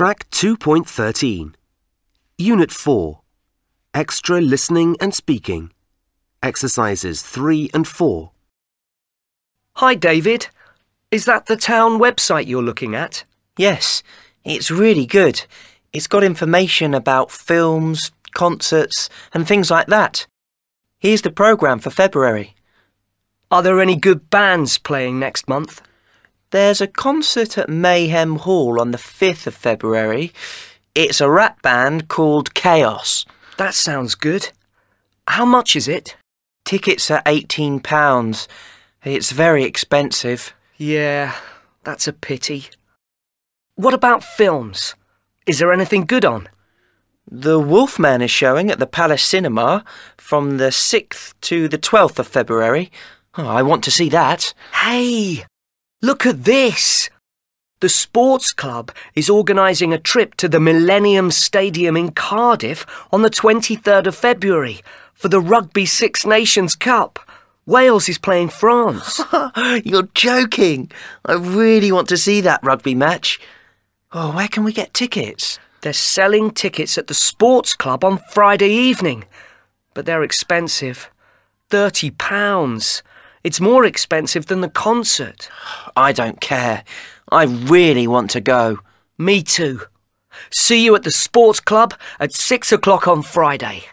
Track 2.13. Unit 4. Extra listening and speaking. Exercises 3 and 4. Hi, David. Is that the town website you're looking at? Yes, it's really good. It's got information about films, concerts and things like that. Here's the programme for February. Are there any good bands playing next month? There's a concert at Mayhem Hall on the 5th of February. It's a rap band called Chaos. That sounds good. How much is it? Tickets are £18. It's very expensive. Yeah, that's a pity. What about films? Is there anything good on? The Wolfman is showing at the Palace Cinema from the 6th to the 12th of February. Oh, I want to see that. Hey, Look at this! The sports club is organising a trip to the Millennium Stadium in Cardiff on the 23rd of February for the Rugby Six Nations Cup. Wales is playing France. You're joking. I really want to see that rugby match. Oh, where can we get tickets? They're selling tickets at the sports club on Friday evening, but they're expensive. £30. It's more expensive than the concert. I don't care. I really want to go. Me too. See you at the sports club at six o'clock on Friday.